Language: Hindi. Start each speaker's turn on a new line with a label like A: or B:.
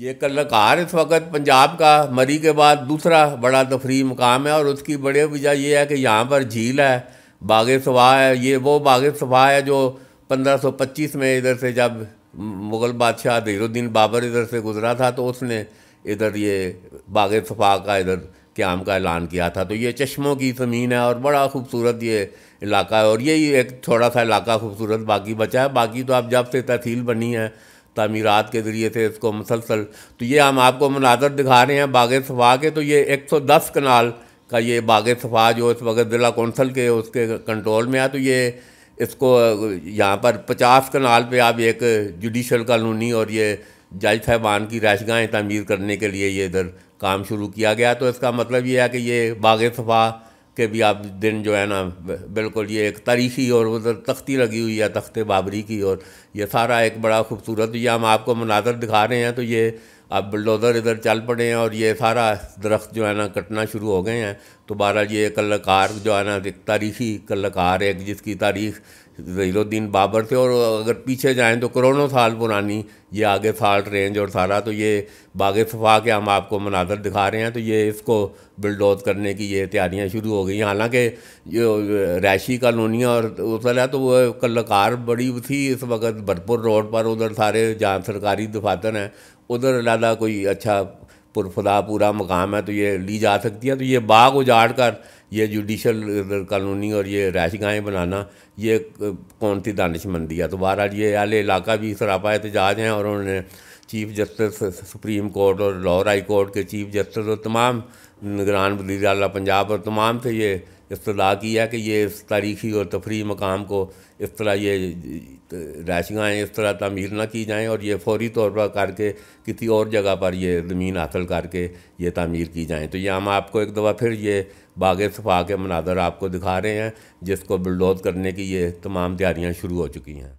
A: ये कल्लकार इस वक्त पंजाब का मरी के बाद दूसरा बड़ा तफरी मकाम है और उसकी बड़ी वजह यह है कि यहाँ पर झील है बाग सफा है ये वो बागे सवा है जो 1525 में इधर से जब मुग़ल बादशाह धीरुद्दीन बाबर इधर से गुजरा था तो उसने इधर ये बाग सफा का इधर क्याम का ऐलान किया था तो ये चश्मों की ज़मीन है और बड़ा खूबसूरत ये इलाका है और यही एक थोड़ा सा इलाका खूबसूरत बाकी बचा है बाकी तो अब जब से तहसील बनी है तमीरत के ज़रिए से इसको मुसलसल तो ये हम आपको मनाजर दिखा रहे हैं बाग सफ़ा के तो ये 110 कनाल का ये बाग सफ़ा जो इस वक्त ज़िला कौंसल के उसके कंट्रोल में है तो ये इसको यहाँ पर पचास कनाल पे आप एक जुडिशल कानूनी और ये जज साहबान की रहशगाहें तमीर करने के लिए ये इधर काम शुरू किया गया तो इसका मतलब ये है कि ये बाग सफ़ा के भी आप दिन जो है ना बिल्कुल ये एक तारीखी और उधर तख्ती लगी हुई है तख्ते बाबरी की और ये सारा एक बड़ा खूबसूरत ये हम आपको मनाजर दिखा रहे हैं तो ये आप बुलडोज़र इधर चल पड़े हैं और ये सारा दरख्त जो है ना कटना शुरू हो गए हैं तो बहरहाल ये कलाकार जो है ना एक तारीखी कलाकार है जिसकी तारीख जहीरुद्दीन बाबर थे और अगर पीछे जाएं तो करोड़ों साल पुरानी ये आगे फाल्ट रेंज और सारा तो ये बाग सफ़ा के हम आपको मनाजर दिखा रहे हैं तो ये इसको बिल्डोज करने की ये तैयारियाँ शुरू हो गई हालांकि जो रैशी कॉलोनियाँ और उधर है तो वो कलाकार बड़ी थी इस वक्त भरपुर रोड पर उधर सारे जहाँ सरकारी दफातर हैं उधर लादा कोई अच्छा पुरफुरा पूरा मकाम है तो ये ली जा सकती है तो ये बाग उजाड़ कर ये जुडिशल कानूनी और ये रहशगाहें बनाना ये कौन सी दानशमंदी है तो बहरहाल ये आल इलाका भी सरापा एहतजाज तो हैं और उन्होंने चीफ जस्टिस सुप्रीम कोर्ट और लाहौर हाई कोर्ट के चीफ जस्टिस और तमाम निगरान वजीर अला पंजाब और तमाम से ये इतला की है कि ये इस तारीखी और तफरी मकाम को इस तरह ये राशियाँ इस तरह तमीर ना की जाएँ और ये फौरी तौर पर करके किसी और जगह पर ये ज़मीन हासिल करके ये तमीर की जाएँ तो ये हम आपको एक दफ़ा फिर ये बाग सफ़ा के मनाजर आपको दिखा रहे हैं जिसको बुलडोज़ करने की ये तमाम तैयारियाँ शुरू हो चुकी हैं